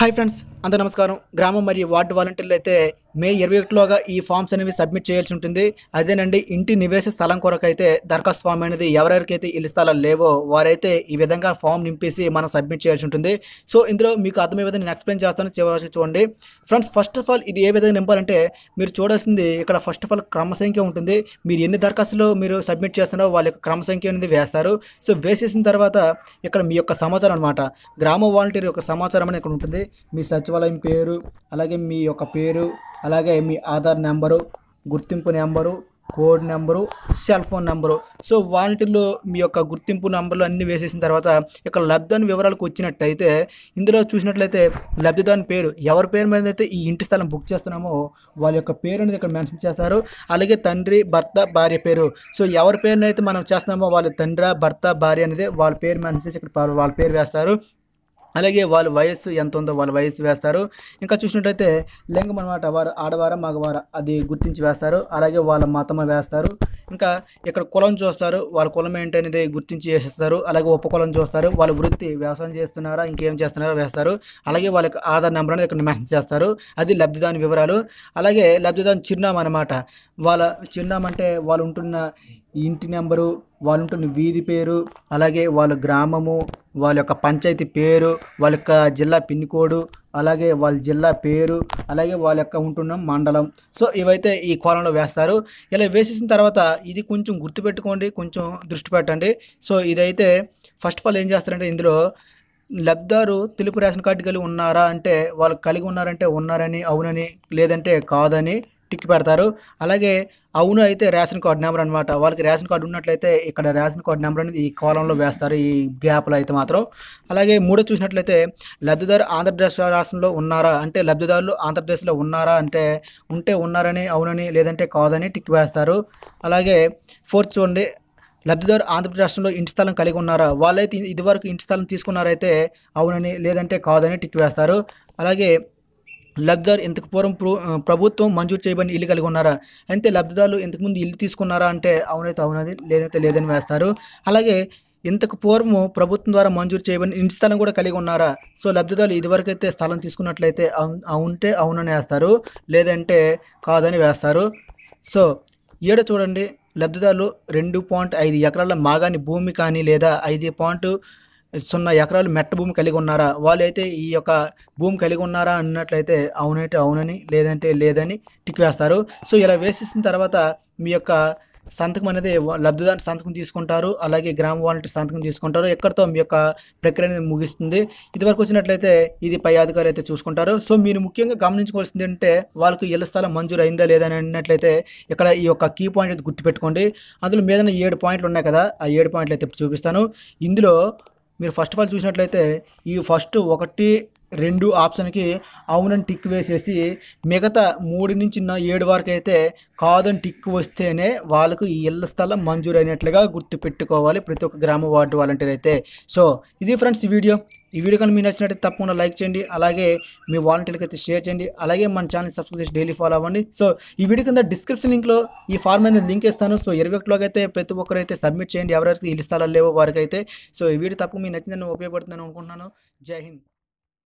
Hi friends, అంత నమస్కారం గ్రామం మరియు వార్డు వాలంటీర్లు అయితే మే ఇరవై ఒకటిలోగా ఈ ఫామ్స్ అనేవి సబ్మిట్ చేయాల్సి ఉంటుంది అదేనండి ఇంటి నివేశ స్థలం కొరకు అయితే దరఖాస్తు ఫామ్ అనేది ఎవరెవరికైతే ఇల్లు స్థలాలు లేవో వారైతే ఈ విధంగా ఫామ్ నింపేసి మనం సబ్మిట్ చేయాల్సి ఉంటుంది సో ఇందులో మీకు అర్థమయ్యే విధంగా నేను ఎక్స్ప్లెయిన్ చేస్తాను చివరి చూడండి ఫ్రెండ్స్ ఫస్ట్ ఆఫ్ ఆల్ ఇది ఏ విధంగా నింపాలంటే మీరు చూడాల్సింది ఇక్కడ ఫస్ట్ ఆఫ్ ఆల్ క్రమసంఖ్య ఉంటుంది మీరు ఎన్ని దరఖాస్తులు మీరు సబ్మిట్ చేస్తున్నారో వాళ్ళ యొక్క క్రమసంఖ్య అనేది వేస్తారు సో వేసేసిన తర్వాత ఇక్కడ మీ యొక్క సమాచారం అనమాట గ్రామ వాలంటీర్ యొక్క సమాచారం అనేది ఇక్కడ ఉంటుంది మీ సచ్ సచివాలయం పేరు అలాగే మీ యొక్క పేరు అలాగే మీ ఆధార్ నెంబరు గుర్తింపు number code number cell phone number so వాటిలో మీ యొక్క గుర్తింపు నెంబర్లు అన్నీ వేసేసిన తర్వాత ఇక్కడ లబ్ధిదాని వివరాలకు వచ్చినట్టయితే ఇందులో చూసినట్లయితే లబ్ధిదాని పేరు ఎవరి పేరు మీద అయితే ఈ ఇంటి స్థలం బుక్ చేస్తున్నామో వాళ్ళ యొక్క పేరు అనేది ఇక్కడ మెన్షన్ చేస్తారు అలాగే తండ్రి భర్త భార్య పేరు సో ఎవరి పేరునైతే మనం చేస్తున్నామో వాళ్ళ తండ్రి భర్త భార్య అనేది వాళ్ళ పేరు మెన్షన్ చేసి ఇక్కడ వాళ్ళ పేరు వేస్తారు అలాగే వాళ్ళ వయస్సు ఎంత ఉందో వాళ్ళ వయస్సు వేస్తారు ఇంకా చూసినట్టయితే లింగం అనమాట వారు ఆడవార మగవార అది గుర్తించి వేస్తారు అలాగే వాళ్ళ మతమ వేస్తారు ఇంకా ఇక్కడ కులం చూస్తారు వాళ్ళ కులం ఏంటి అనేది గుర్తించి వేసేస్తారు అలాగే ఉపకులం చూస్తారు వాళ్ళ వృత్తి వ్యవసాయం చేస్తున్నారా ఇంకేం చేస్తున్నారా వేస్తారు అలాగే వాళ్ళకి ఆధార్ నెంబర్ అనేది ఇక్కడ మెన్షన్ చేస్తారు అది లబ్ధిదాని వివరాలు అలాగే లబ్ధిదాని చిరునామా అనమాట వాళ్ళ చిరునామా అంటే వాళ్ళు ఉంటున్న ఇంటి నెంబరు ఉంటున్న వీధి పేరు అలాగే వాళ్ళ గ్రామము వాళ్ళ యొక్క పంచాయతీ పేరు వాళ్ళ యొక్క జిల్లా పిన్ కోడ్ అలాగే వాళ్ళ జిల్లా పేరు అలాగే వాళ్ళ యొక్క ఉంటున్న మండలం సో ఇవైతే ఈ కాలంలో వేస్తారు ఇలా వేసేసిన తర్వాత ఇది కొంచెం గుర్తుపెట్టుకోండి కొంచెం దృష్టి పెట్టండి సో ఇదైతే ఫస్ట్ ఆఫ్ ఆల్ ఏం చేస్తారంటే ఇందులో లబ్ధారు తెలుపు రేషన్ కార్డు కలిగి ఉన్నారా అంటే వాళ్ళు కలిగి ఉన్నారంటే ఉన్నారని అవునని లేదంటే కాదని టిక్ పెడతారు అలాగే అవును అయితే రేషన్ కార్డు నెంబర్ అనమాట వాళ్ళకి రేషన్ కార్డు ఉన్నట్లయితే ఇక్కడ రేషన్ కార్డు నెంబర్ అనేది ఈ కాలంలో వేస్తారు ఈ గ్యాప్లో అయితే మాత్రం అలాగే మూడో చూసినట్లయితే లబ్ధిదారు ఆంధ్రప్రదేశ్ రాష్ట్రంలో ఉన్నారా అంటే లబ్ధిదారులు ఆంధ్రప్రదేశ్లో ఉన్నారా అంటే ఉంటే ఉన్నారని అవునని లేదంటే కాదని టిక్ వేస్తారు అలాగే ఫోర్త్ చూడండి లబ్ధిదారు ఆంధ్రప్రదేశ్ రాష్ట్రంలో ఇంటి స్థలం కలిగి ఉన్నారా వాళ్ళైతే ఇదివరకు ఇంటి స్థలం తీసుకున్నారైతే అవునని లేదంటే కాదని టిక్ వేస్తారు అలాగే లబ్ధిదారు ఇంతకు పూర్వం ప్రభుత్వం మంజూరు చేయబడిన ఇల్లు కలిగి ఉన్నారా అయితే లబ్ధిదారులు ఇంతకుముందు ఇల్లు తీసుకున్నారా అంటే అవునైతే అవునది లేదైతే లేదని వేస్తారు అలాగే ఇంతకు పూర్వము ప్రభుత్వం ద్వారా మంజూరు చేయబడిన ఇంటి స్థలం కూడా కలిగి ఉన్నారా సో లబ్ధిదారులు ఇదివరకైతే స్థలం తీసుకున్నట్లయితే అవుంటే అవునని వేస్తారు లేదంటే కాదని వేస్తారు సో ఏడో చూడండి లబ్ధిదారులు రెండు పాయింట్ ఐదు ఎకరాల మాగాని భూమి కానీ లేదా ఐదు పాయింట్ సున్నా ఎకరాలు మెట్ట భూమి కలిగి ఉన్నారా వాళ్ళైతే ఈ యొక్క భూమి కలిగి ఉన్నారా అన్నట్లయితే అవునైతే అవునని లేదంటే లేదని టిక్ వేస్తారు సో ఇలా వేసేసిన తర్వాత మీ యొక్క సంతకం అనేది లబ్ధిదారుని సంతకం తీసుకుంటారు అలాగే గ్రామ వాలంటీర్ సంతకం తీసుకుంటారు ఎక్కడితో మీ యొక్క ప్రక్రియ అనేది ముగిస్తుంది ఇదివరకు వచ్చినట్లయితే ఇది పై అధికారి అయితే చూసుకుంటారు సో మీరు ముఖ్యంగా గమనించుకోవాల్సింది ఏంటంటే వాళ్ళకు ఇళ్ళ స్థలం మంజూరు అయిందా లేదా అని అన్నట్లయితే ఇక్కడ ఈ యొక్క కీ పాయింట్ అయితే గుర్తుపెట్టుకోండి అందులో మీద ఏడు పాయింట్లు ఉన్నాయి కదా ఆ ఏడు పాయింట్లు అయితే ఇప్పుడు చూపిస్తాను ఇందులో మీరు ఫస్ట్ ఆఫ్ ఆల్ చూసినట్లయితే ఈ ఫస్ట్ ఒకటి రెండు ఆప్షన్కి అవునని టిక్ వేసేసి మిగతా మూడు నుంచి ఏడు వరకు అయితే కాదని టిక్ వస్తేనే వాళ్ళకు ఈ ఇళ్ల స్థలం మంజూరైనట్లుగా గుర్తుపెట్టుకోవాలి ప్రతి ఒక్క గ్రామ వార్డు వాలంటీర్ అయితే సో ఇది ఫ్రెండ్స్ వీడియో ఈ వీడియో కానీ మీరు నచ్చినట్టు తప్పకుండా లైక్ చేయండి అలాగే మీ వాలంటీర్కి అయితే షేర్ చేయండి అలాగే మన ఛానల్ సబ్స్క్రైబ్ చేసి డైలీ ఫాలో అవ్వండి సో ఈ వీడియో కింద డిస్క్రిప్షన్ లింక్లో ఈ ఫార్మ్ అనేది లింక్ ఇస్తాను సో ఇరవై ఒకటిలోకి అయితే ప్రతి ఒక్కరైతే సబ్మిట్ చేయండి ఎవరైతే ఇల్లు స్థలాలు లేవో వారికైతే సో ఈ వీడియో తప్పు మీకు నచ్చిందని ఉపయోగపడుతుందని అనుకుంటున్నాను జై హింద్